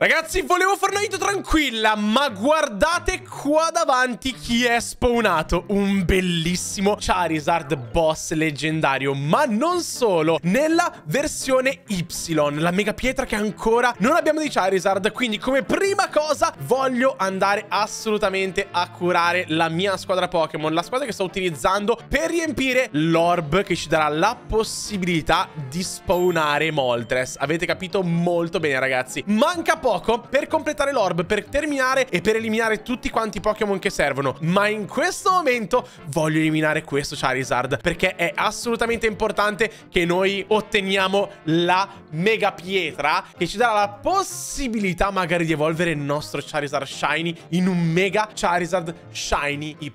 Ragazzi, volevo fare una vita tranquilla, ma guardate qua davanti chi è spawnato. Un bellissimo Charizard boss leggendario, ma non solo, nella versione Y, la mega pietra che ancora non abbiamo di Charizard. Quindi come prima cosa voglio andare assolutamente a curare la mia squadra Pokémon, la squadra che sto utilizzando per riempire l'orb che ci darà la possibilità di spawnare Moltres. Avete capito molto bene ragazzi. Manca poco poco per completare l'orb, per terminare e per eliminare tutti quanti i Pokémon che servono. Ma in questo momento voglio eliminare questo Charizard perché è assolutamente importante che noi otteniamo la mega pietra che ci darà la possibilità magari di evolvere il nostro Charizard Shiny in un mega Charizard Shiny Y.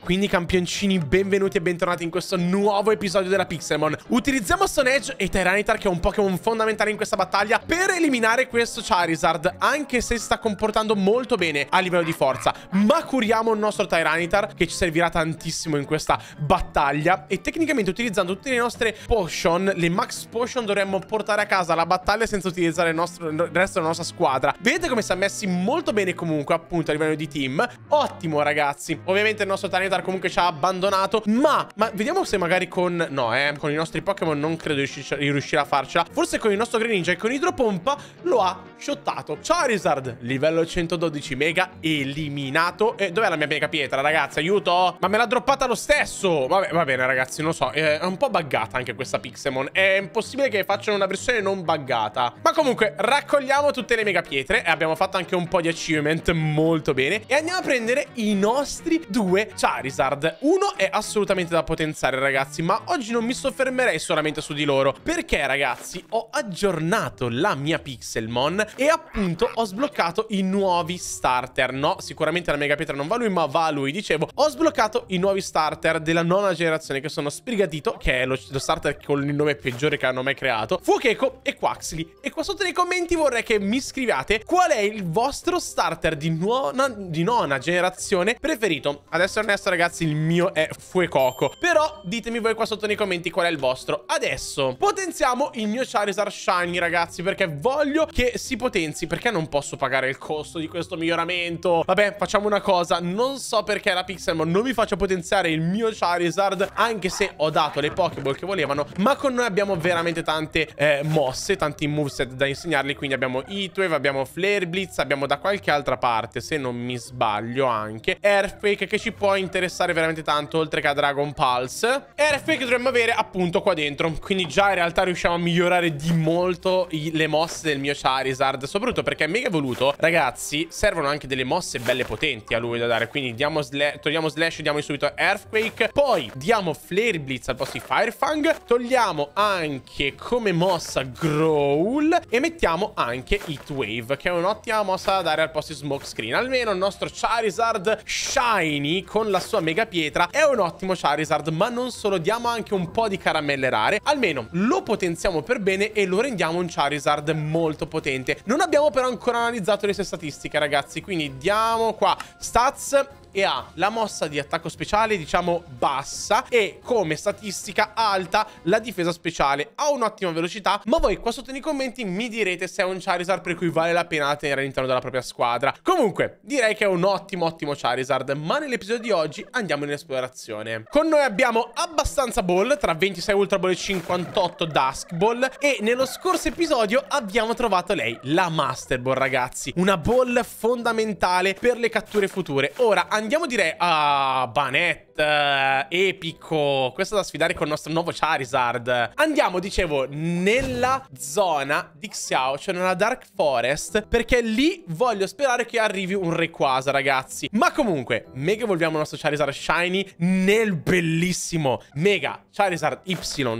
Quindi campioncini, benvenuti e bentornati in questo nuovo episodio della Pixelmon. Utilizziamo Stone Edge e Tyranitar che è un Pokémon fondamentale in questa battaglia per eliminare questo Charizard Gengar anche se si sta comportando molto bene a livello di forza. Ma curiamo il nostro Tyranitar che ci servirà tantissimo in questa battaglia e tecnicamente utilizzando tutte le nostre potion, le max potion dovremmo portare a casa la battaglia senza utilizzare il, nostro, il resto della nostra squadra. Vedete come si è messi molto bene comunque appunto a livello di team. Ottimo ragazzi. Ovviamente il nostro Tyranitar comunque ci ha abbandonato ma, ma vediamo se magari con... no eh, con i nostri Pokémon non credo riuscirà a farcela. Forse con il nostro Greninja e con Idropompa lo ha shottato eliminato. Charizard, livello 112 mega, eliminato. E dov'è la mia mega pietra, ragazzi? Aiuto! Ma me l'ha droppata lo stesso! Vabbè, va bene, ragazzi, non so. Eh, è un po' buggata anche questa Pixemon. È impossibile che facciano una versione non buggata. Ma comunque, raccogliamo tutte le mega pietre. E abbiamo fatto anche un po' di achievement molto bene. E andiamo a prendere i nostri due Charizard. Uno è assolutamente da potenziare, ragazzi. Ma oggi non mi soffermerei solamente su di loro. Perché, ragazzi, ho aggiornato la mia Pixelmon e appunto appunto ho sbloccato i nuovi starter No, sicuramente la mega pietra non va lui, ma va lui, dicevo Ho sbloccato i nuovi starter della nona generazione che sono Sbrigatito Che è lo, lo starter con il nome peggiore che hanno mai creato Fuocheco e Quaxly E qua sotto nei commenti vorrei che mi scriviate qual è il vostro starter di, nuona, di nona generazione preferito Adesso onesto ragazzi il mio è Fuecoco Però ditemi voi qua sotto nei commenti qual è il vostro Adesso potenziamo il mio Charizard Shiny ragazzi perché voglio che si potenzi dici perché non posso pagare il costo di questo miglioramento? Vabbè, facciamo una cosa, non so perché la Pixelmon non mi faccia potenziare il mio Charizard, anche se ho dato le Pokéball che volevano, ma con noi abbiamo veramente tante eh, mosse, tanti moveset da insegnarli, quindi abbiamo Heatwave, abbiamo Flare Blitz, abbiamo da qualche altra parte, se non mi sbaglio anche, Earthquake che ci può interessare veramente tanto, oltre che a Dragon Pulse, e Airfake dovremmo avere appunto qua dentro, quindi già in realtà riusciamo a migliorare di molto le mosse del mio Charizard, soprattutto brutto perché è mega evoluto. Ragazzi, servono anche delle mosse belle potenti a lui da dare. Quindi diamo sla togliamo Slash, diamo subito Earthquake. Poi diamo Flare Blitz al posto di Firefang. Togliamo anche come mossa Growl. E mettiamo anche Heat Wave, che è un'ottima mossa da dare al posto di Smoke Screen. Almeno il nostro Charizard Shiny con la sua mega pietra è un ottimo Charizard, ma non solo, diamo anche un po' di caramelle rare. Almeno lo potenziamo per bene e lo rendiamo un Charizard molto potente. Non abbiamo abbiamo però ancora analizzato le sue statistiche, ragazzi. Quindi diamo qua stats e ha la mossa di attacco speciale, diciamo, bassa e come statistica alta la difesa speciale. Ha un'ottima velocità, ma voi qua sotto nei commenti mi direte se è un Charizard per cui vale la pena tenere all'interno della propria squadra. Comunque, direi che è un ottimo, ottimo Charizard, ma nell'episodio di oggi andiamo in esplorazione. Con noi abbiamo abbastanza ball, tra 26 Ultra Ball e 58 Dusk Ball, e nello scorso episodio abbiamo trovato lei, la Master Ball, ragazzi. Una ball fondamentale per le catture future. Ora andiamo andiamo direi a Banet, eh, Epico, questo da sfidare con il nostro nuovo Charizard. Andiamo, dicevo, nella zona di Xiao, cioè nella Dark Forest, perché lì voglio sperare che arrivi un Rayquaza, ragazzi. Ma comunque, mega evolviamo il nostro Charizard Shiny nel bellissimo Mega Charizard Y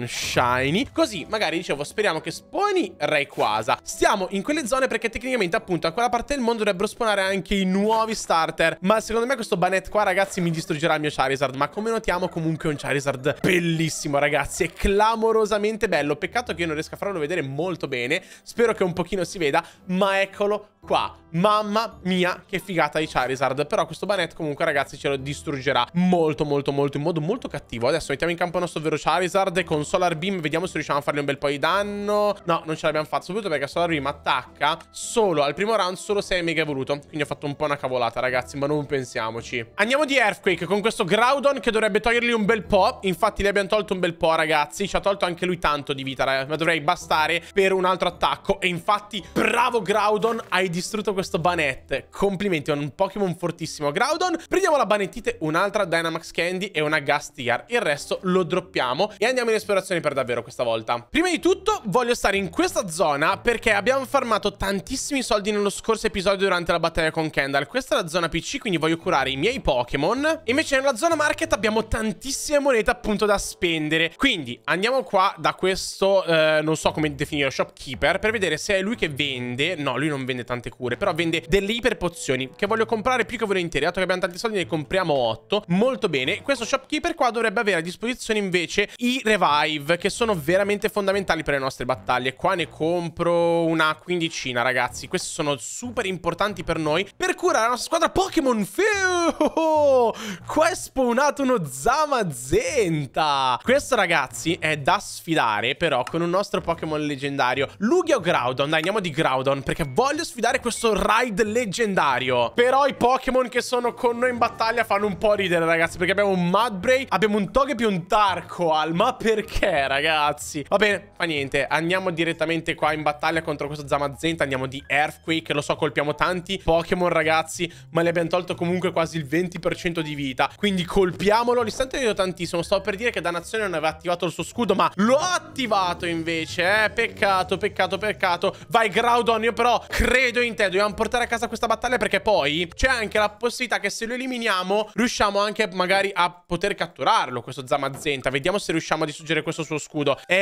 Shiny. Così, magari, dicevo, speriamo che sponi Rayquaza. Stiamo in quelle zone perché tecnicamente, appunto, a quella parte del mondo dovrebbero spawnare anche i nuovi starter, ma secondo me questo questo Banet qua, ragazzi, mi distruggerà il mio Charizard. Ma come notiamo, comunque è un Charizard bellissimo, ragazzi. È clamorosamente bello. Peccato che io non riesca a farlo vedere molto bene. Spero che un pochino si veda, ma eccolo qua. Mamma mia, che figata di Charizard. Però questo Banet comunque, ragazzi, ce lo distruggerà molto, molto, molto, in modo molto cattivo. Adesso mettiamo in campo il nostro vero Charizard con Solar Beam. Vediamo se riusciamo a fargli un bel po' di danno. No, non ce l'abbiamo fatto. soprattutto perché Solar Beam attacca solo al primo round, solo se è mega evoluto. Quindi ho fatto un po' una cavolata, ragazzi, ma non pensiamo muoviamoci. Andiamo di Earthquake con questo Groudon che dovrebbe togliergli un bel po'. Infatti le abbiamo tolto un bel po', ragazzi. Ci ha tolto anche lui tanto di vita, ragazzi. Ma dovrei bastare per un altro attacco. E infatti, bravo Groudon, hai distrutto questo Banette. Complimenti, è un Pokémon fortissimo. Groudon, prendiamo la Banettite, un'altra Dynamax Candy e una Gas Il resto lo droppiamo e andiamo in esplorazione per davvero questa volta. Prima di tutto voglio stare in questa zona perché abbiamo farmato tantissimi soldi nello scorso episodio durante la battaglia con Kendall. Questa è la zona PC, quindi voglio curare equipaggiare i miei Pokémon. Invece nella zona market abbiamo tantissime monete appunto da spendere. Quindi andiamo qua da questo, eh, non so come definire, shopkeeper, per vedere se è lui che vende. No, lui non vende tante cure, però vende delle iper pozioni che voglio comprare più che volentieri. Dato che abbiamo tanti soldi ne compriamo 8. Molto bene. Questo shopkeeper qua dovrebbe avere a disposizione invece i revive, che sono veramente fondamentali per le nostre battaglie. Qua ne compro una quindicina, ragazzi. Questi sono super importanti per noi per curare la nostra squadra Pokémon Field. Oh, qua è spawnato uno Zamazenta Questo ragazzi è da sfidare però con un nostro Pokémon leggendario Lugia o Groudon? Dai andiamo di Groudon perché voglio sfidare questo Raid leggendario Però i Pokémon che sono con noi in battaglia fanno un po' ridere ragazzi Perché abbiamo un Mudbray, abbiamo un Togepi e un Tarkoal Ma perché ragazzi? Va bene, fa niente, andiamo direttamente qua in battaglia contro questo Zamazenta Andiamo di Earthquake, lo so colpiamo tanti Pokémon ragazzi ma li abbiamo tolto comunque quasi quasi il 20% di vita. Quindi colpiamolo. L'istante aiuta tantissimo. Stavo per dire che Dannazione non aveva attivato il suo scudo, ma l'ho attivato invece. Eh? Peccato, peccato, peccato. Vai, Groudon. Io però credo in te. Dobbiamo portare a casa questa battaglia perché poi c'è anche la possibilità che se lo eliminiamo riusciamo anche magari a poter catturarlo, questo Zamazenta. Vediamo se riusciamo a distruggere questo suo scudo. E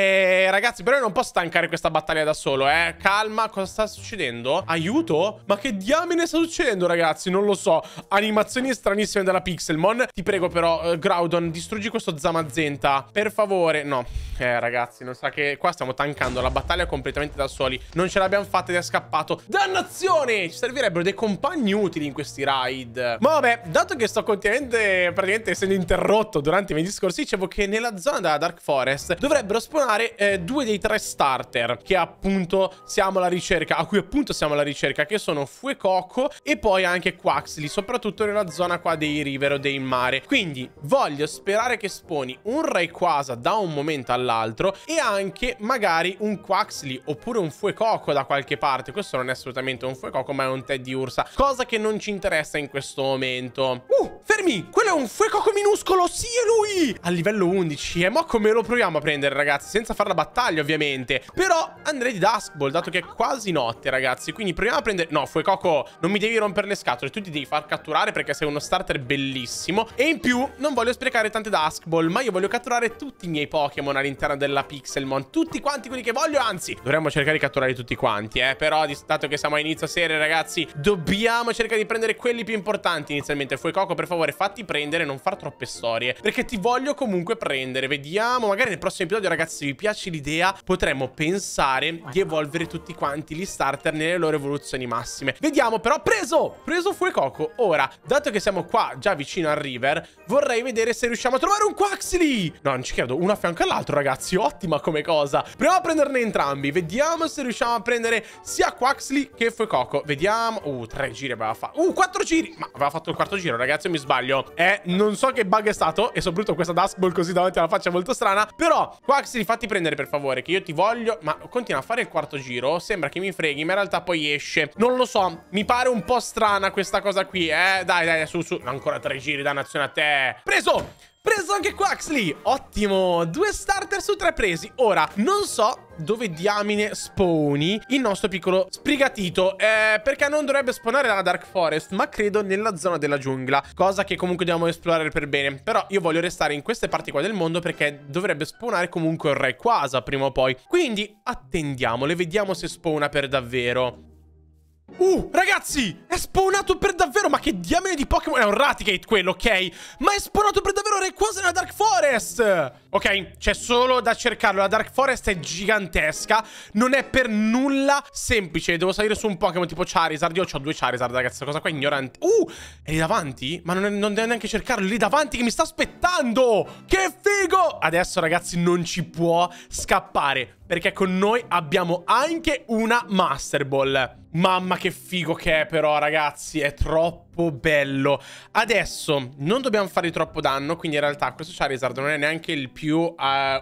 eh, ragazzi, però io non posso stancare questa battaglia da solo, eh. Calma, cosa sta succedendo? Aiuto? Ma che diamine sta succedendo, ragazzi? Non lo so. Animazione animazioni stranissime della Pixelmon. Ti prego però, uh, Groudon, distruggi questo Zamazenta. Per favore. No. Eh, ragazzi, non sa che qua stiamo tankando la battaglia completamente da soli. Non ce l'abbiamo fatta ed è scappato. Dannazione! Ci servirebbero dei compagni utili in questi raid. Ma vabbè, dato che sto continuamente, praticamente essendo interrotto durante i miei discorsi, dicevo che nella zona della Dark Forest dovrebbero spawnare eh, due dei tre starter che appunto siamo alla ricerca, a cui appunto siamo alla ricerca, che sono Fuecoco e poi anche Quaxly, soprattutto nella zona qua dei river o dei mare. Quindi voglio sperare che sponi un Rayquaza da un momento all'altro e anche magari un Quaxly oppure un Fuecoco da qualche parte. Questo non è assolutamente un Fuecoco ma è un Teddy Ursa, cosa che non ci interessa in questo momento. Uh, fermi! Quello è un Fuecoco minuscolo, sì è lui! A livello 11, e eh, ma come lo proviamo a prendere ragazzi? Senza fare la battaglia ovviamente. Però andrei di Duskball, dato che è quasi notte ragazzi, quindi proviamo a prendere... No, Fuecoco, non mi devi rompere le scatole, tu ti devi far catturare perché anche se uno starter bellissimo E in più non voglio sprecare tante Dusk Ball Ma io voglio catturare tutti i miei Pokémon all'interno della Pixelmon Tutti quanti quelli che voglio Anzi, dovremmo cercare di catturare tutti quanti eh Però dato che siamo a inizio serie ragazzi Dobbiamo cercare di prendere quelli più importanti inizialmente Fuecoco per favore fatti prendere Non far troppe storie Perché ti voglio comunque prendere Vediamo Magari nel prossimo episodio ragazzi se vi piace l'idea Potremmo pensare di evolvere tutti quanti gli starter nelle loro evoluzioni massime Vediamo però preso Preso Fuecoco Ora dato dato che siamo qua già vicino al river, vorrei vedere se riusciamo a trovare un Quaxly. No, non ci credo, uno a fianco all'altro, ragazzi. Ottima come cosa. Proviamo a prenderne entrambi. Vediamo se riusciamo a prendere sia Quaxly che Fuecoco. Vediamo. Uh, tre giri aveva fatto. Uh, quattro giri. Ma aveva fatto il quarto giro, ragazzi, mi sbaglio. Eh, non so che bug è stato. E soprattutto questa Ball così davanti alla faccia è molto strana. Però, Quaxly, fatti prendere, per favore, che io ti voglio. Ma continua a fare il quarto giro. Sembra che mi freghi, ma in realtà poi esce. Non lo so. Mi pare un po' strana questa cosa qui, eh. Dai, dai, dai, su, su. Ancora tre giri, dannazione a te. Preso! Preso anche Quaxley! Ottimo! Due starter su tre presi. Ora, non so dove diamine spawni il nostro piccolo sprigatito. eh, perché non dovrebbe spawnare nella Dark Forest ma credo nella zona della giungla cosa che comunque dobbiamo esplorare per bene però io voglio restare in queste parti qua del mondo perché dovrebbe spawnare comunque il Rayquaza prima o poi quindi attendiamole vediamo se spawna per davvero Uh, ragazzi, è spawnato per davvero Ma che diamine di Pokémon È un Raticate quello, ok? Ma è spawnato per davvero Rayquaza nella Dark Forest Ok, c'è solo da cercarlo La Dark Forest è gigantesca Non è per nulla semplice Devo salire su un Pokémon tipo Charizard Io ho due Charizard, ragazzi, questa cosa qua è ignorante Uh, è lì davanti? Ma non, è, non devo neanche cercarlo è Lì davanti che mi sta aspettando Che figo Adesso, ragazzi, non ci può scappare perché con noi abbiamo anche una Master Ball. Mamma che figo che è però, ragazzi, è troppo troppo bello. Adesso non dobbiamo fare troppo danno, quindi in realtà questo Charizard non è neanche il più uh,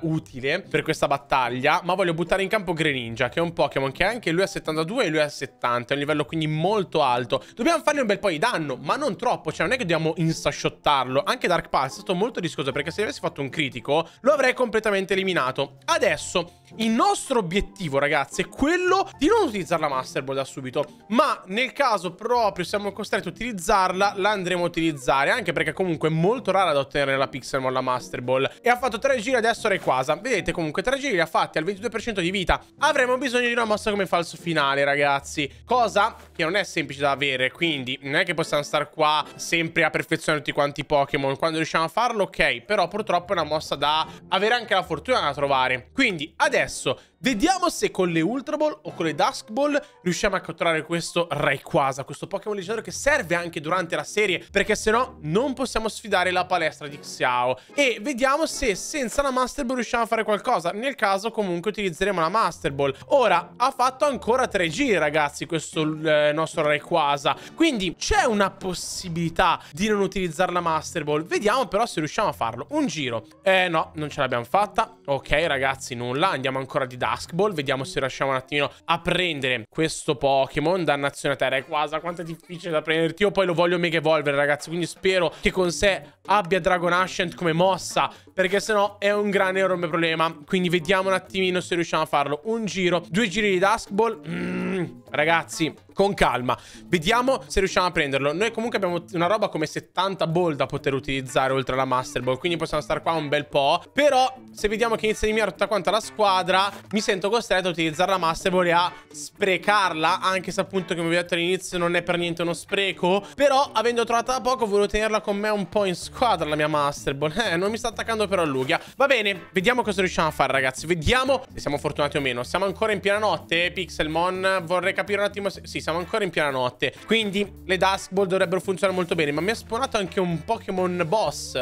utile per questa battaglia, ma voglio buttare in campo Greninja, che è un Pokémon che anche lui ha 72 e lui ha 70, è un livello quindi molto alto. Dobbiamo fargli un bel po' di danno, ma non troppo, cioè non è che dobbiamo instashottarlo. Anche Dark Pulse è stato molto discoso, perché se avessi fatto un critico lo avrei completamente eliminato. Adesso il nostro obiettivo, ragazzi, è quello di non utilizzare la Master Ball da subito, ma nel caso proprio siamo costretti a utilizzare utilizzarla, la andremo a utilizzare, anche perché comunque è molto rara da ottenere la Pixel Molla Master Ball. E ha fatto tre giri adesso Requasa. Vedete comunque tre giri li ha fatti al 22% di vita. Avremo bisogno di una mossa come falso finale, ragazzi. Cosa che non è semplice da avere, quindi non è che possiamo stare qua sempre a perfezionare tutti quanti i Pokémon. Quando riusciamo a farlo, ok, però purtroppo è una mossa da avere anche la fortuna da trovare. Quindi adesso Vediamo se con le Ultra Ball o con le Dusk Ball riusciamo a catturare questo Rayquaza, questo Pokémon leggero che serve anche durante la serie, perché se no non possiamo sfidare la palestra di Xiao. E vediamo se senza la Master Ball riusciamo a fare qualcosa. Nel caso comunque utilizzeremo la Master Ball. Ora, ha fatto ancora tre giri ragazzi questo eh, nostro Rayquaza, quindi c'è una possibilità di non utilizzare la Master Ball. Vediamo però se riusciamo a farlo. Un giro. Eh no, non ce l'abbiamo fatta. Ok ragazzi, nulla, andiamo ancora di Dusk Dusk Ball. Vediamo se riusciamo un attimino a prendere questo Pokémon. Dannazione a terra e quasi. Quanto è difficile da prenderti. Io poi lo voglio mega evolvere, ragazzi. Quindi spero che con sé abbia Dragon Ascent come mossa perché sennò è un grande enorme problema. Quindi vediamo un attimino se riusciamo a farlo. Un giro, due giri di duskball. Mm, ragazzi, con calma. Vediamo se riusciamo a prenderlo. Noi comunque abbiamo una roba come 70 ball da poter utilizzare oltre alla Master Ball, quindi possiamo stare qua un bel po'. Però se vediamo che inizia a eliminare tutta quanta la squadra, mi sento costretto a utilizzare la Master Ball e a sprecarla, anche se appunto come vi ho detto all'inizio non è per niente uno spreco. Però avendo trovata da poco volevo tenerla con me un po' in squadra la mia Master Ball. Eh, non mi sta attaccando andando però a Lugia. Va bene, vediamo cosa riusciamo a fare, ragazzi. Vediamo se siamo fortunati o meno. Siamo ancora in piena notte, Pixelmon. Vorrei capire un attimo se... Sì, siamo ancora in piena notte. Quindi le Dusk Ball dovrebbero funzionare molto bene. Ma mi ha spawnato anche un Pokémon boss.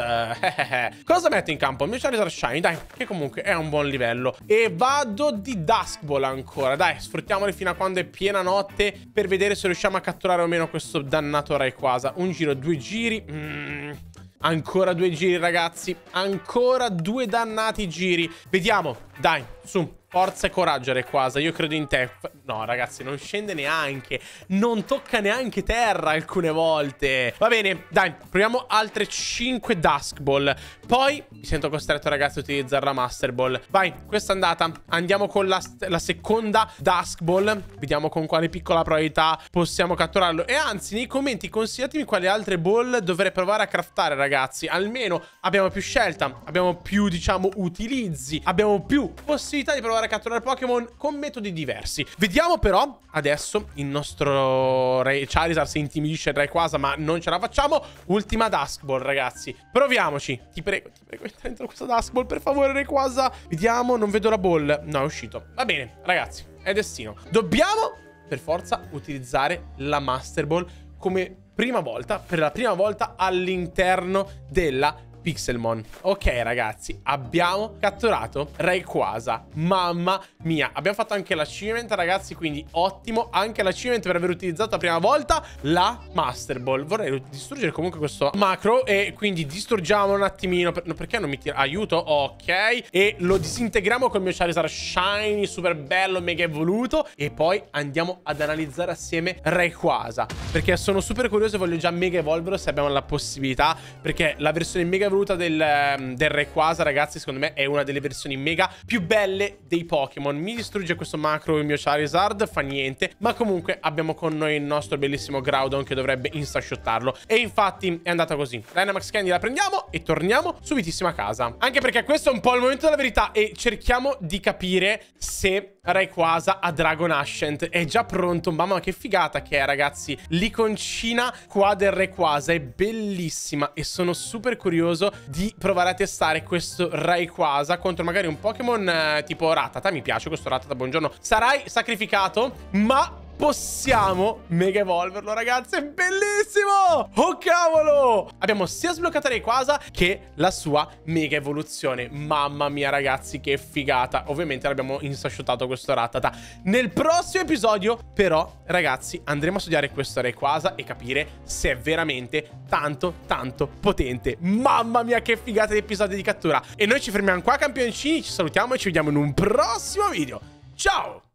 cosa metto in campo? Il mio Charizard Shiny, dai, che comunque è un buon livello. E vado di Dusk Ball ancora. Dai, sfruttiamole fino a quando è piena notte per vedere se riusciamo a catturare o meno questo dannato Rayquaza. Un giro, due giri. Mmm... Ancora due giri, ragazzi. Ancora due dannati giri. Vediamo. Dai, su. Forza e coraggio, Requasa. Io credo in te. No, ragazzi, non scende neanche. Non tocca neanche terra alcune volte. Va bene, dai, proviamo altre 5 Dusk Ball. Poi mi sento costretto, ragazzi, a utilizzare la Master Ball. Vai, questa è andata. Andiamo con la, la seconda Dusk Ball. Vediamo con quale piccola probabilità possiamo catturarlo. E anzi, nei commenti consigliatemi quali altre ball dovrei provare a craftare, ragazzi. Almeno abbiamo più scelta, abbiamo più, diciamo, utilizzi, abbiamo più possibilità di provare provare a catturare Pokémon con metodi diversi. Vediamo però adesso il nostro Re Charizard se intimidisce tra i ma non ce la facciamo. Ultima Dusk Ball, ragazzi. Proviamoci. Ti prego, ti prego, entra dentro questa Dusk Ball, per favore, Rayquaza. Vediamo, non vedo la ball. No, è uscito. Va bene, ragazzi, è destino. Dobbiamo, per forza, utilizzare la Master Ball come prima volta, per la prima volta all'interno della Pixelmon. Ok ragazzi, abbiamo catturato Rayquaza. Mamma mia, abbiamo fatto anche l'achievement ragazzi, quindi ottimo. Anche l'achievement per aver utilizzato la prima volta la Master Ball. Vorrei distruggere comunque questo macro e quindi distruggiamolo un attimino. Per... perché non mi tira? Aiuto, ok. E lo disintegriamo col mio Charizard Shiny, super bello, mega evoluto. E poi andiamo ad analizzare assieme Rayquaza. Perché sono super curioso e voglio già mega evolverlo se abbiamo la possibilità. Perché la versione mega voluta del, ehm, del Re ragazzi, secondo me è una delle versioni mega più belle dei Pokémon. Mi distrugge questo macro il mio Charizard, fa niente, ma comunque abbiamo con noi il nostro bellissimo Groudon che dovrebbe instashottarlo. E infatti è andata così. Dynamax Candy la prendiamo e torniamo subitissimo a casa. Anche perché questo è un po' il momento della verità e cerchiamo di capire se Rayquaza a Dragon Ascent. È già pronto, mamma che figata che è ragazzi. L'iconcina qua del Rayquaza è bellissima e sono super curioso di provare a testare questo Rayquaza contro magari un Pokémon eh, tipo Ratata. Mi piace questo Ratata, buongiorno. Sarai sacrificato, ma possiamo mega evolverlo, ragazzi. È bellissimo! Oh, cavolo! Abbiamo sia sbloccato Rayquaza che la sua mega evoluzione. Mamma mia, ragazzi, che figata. Ovviamente l'abbiamo insasciutato questo Ratata. Nel prossimo episodio, però, ragazzi, andremo a studiare questo Rayquaza e capire se è veramente tanto, tanto potente. Mamma mia, che figata di episodio di cattura. E noi ci fermiamo qua, campioncini. Ci salutiamo e ci vediamo in un prossimo video. Ciao!